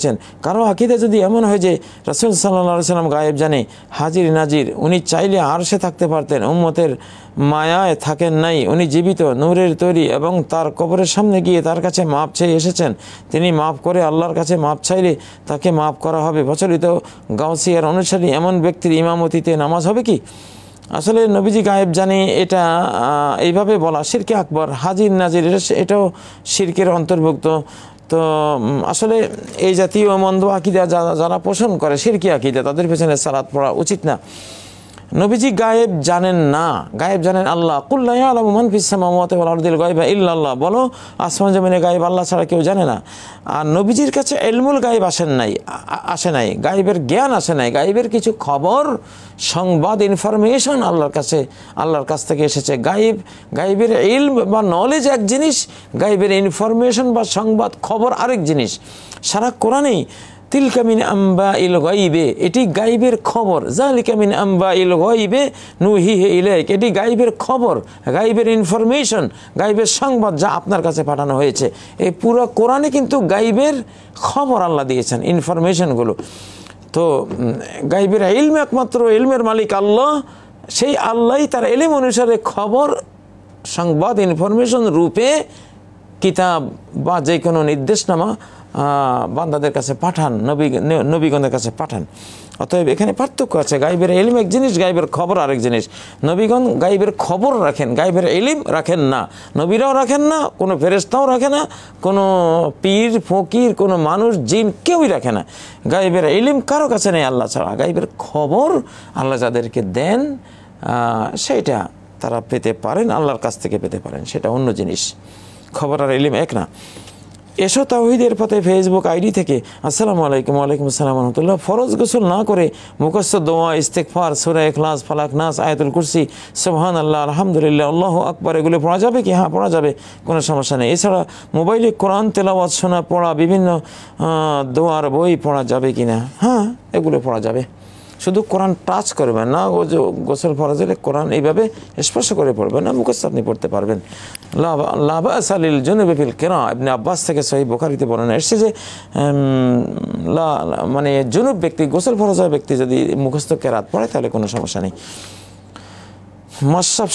করেছেন কারো আকিদে যদি এমন হয় যে রসুল সাল্লা সাল্লাম গায়েব জানে হাজির নাজির উনি চাইলে আরশে থাকতে পারতেন উম্মতের মায়ায় থাকেন নাই উনি জীবিত নূরের তৈরি এবং তার কবরের সামনে গিয়ে তার কাছে মাপ চেয়ে এসেছেন তিনি মাপ করে আল্লাহর কাছে মাপ চাইলে তাকে মাপ করা হবে প্রচলিত গাউসিয়ার অনুসারী এমন ব্যক্তির ইমামতিতে নামাজ হবে কি আসলে নবীজি গায়েব জানি এটা এইভাবে বলা শিরকে আকবর হাজির নাজির এটাও শিরকের অন্তর্ভুক্ত তো আসলে এই জাতীয় মন্দ আকিদা যারা পোষণ করে সিরকি আকিদা তাদের পেছনে সালাত পড়া উচিত না নবীজি গায়েব জানেন না গায়েব জানেন আল্লাহ কুল্লাহ আলমান ফিসামাতিল গায়েবা ইল্লাল্লাহ বলো আসমান জমিনে গায়েব আল্লাহ ছাড়া কেউ জানে না আর নবীজির কাছে এলমুল গায়েব আসেন নাই আসে নাই গায়েবের জ্ঞান আসে নাই গায়েবের কিছু খবর সংবাদ ইনফরমেশন আল্লাহর কাছে আল্লাহর কাছ থেকে এসেছে গায়েব গায়েবের ইলম বা নলেজ এক জিনিস গায়েবের ইনফরমেশন বা সংবাদ খবর আরেক জিনিস সারা কোরআনেই তিলকামিন আম্বা ইল গাইবে এটি গাইবের খবর জালিকামিন আম্বা ইল গাইবে হি হে ইলেক এটি গাইবের খবর গাইবের ইনফরমেশন গাইবের সংবাদ যা আপনার কাছে পাঠানো হয়েছে এই পুরো কোরআনে কিন্তু গাইবের খবর আল্লাহ দিয়েছেন ইনফরমেশনগুলো তো গাইবের ইলম একমাত্র ইলমের মালিক আল্লাহ সেই আল্লাহ তার এলিম অনুসারে খবর সংবাদ ইনফরমেশন রূপে কিতাব বা যে কোনো নির্দেশনামা বান্দাদের কাছে পাঠান নবী নবীগণের কাছে পাঠান অতএব এখানে পার্থক্য আছে গাইবের এলিম এক জিনিস গাইবের খবর আরেক জিনিস নবীগণ গাইবের খবর রাখেন গাইবের এলিম রাখেন না নবীরাও রাখেন না কোনো ফেরেস্তাও রাখে না কোনো পীর ফকির কোনো মানুষ জিন কেউই রাখে না গাইবের এলিম কারো কাছে নেই আল্লাহ ছাড়া গাইবের খবর আল্লাহ যাদেরকে দেন সেইটা তারা পেতে পারেন আল্লাহর কাছ থেকে পেতে পারেন সেটা অন্য জিনিস খবর আর এলিম এক না এসো তাহিদের পথে ফেসবুক আইডি থেকে আসসালামু আলাইকুম আলাইকুম আসসালাম রহমতুল্লাহ ফরজ গোসল না করে মুখস্থ দোয়া ইস্তেকফার সুরা এখলাস ফালাক নাস আয়াতুল কুরসি সোহান আল্লাহ আলহামদুলিল্লাহ আল্লাহ আকবর এগুলো পড়া যাবে কি হ্যাঁ পড়া যাবে কোনো সমস্যা নেই এছাড়া মোবাইলে কোরআন তেলাওয়াত শোনা পড়া বিভিন্ন দোয়ার বই পড়া যাবে কি না হ্যাঁ এগুলো পড়া যাবে শুধু কোরআন টাচ করবেন না ও যে গোসল ফরজ হলে কোরআন এইভাবে স্পর্শ করে পড়বেন না মুখস্থ আপনি পড়তে পারবেন লাবাস আলিল জনুবে ফিল কেনা আপনি আব্বাস থেকে সহি বোখারিতে বর্ণনা এসছে যে লা মানে জনুব ব্যক্তি গোসল ফরজ ব্যক্তি যদি মুখস্থ কেরাত পড়ে তাহলে কোনো সমস্যা নেই মাসাব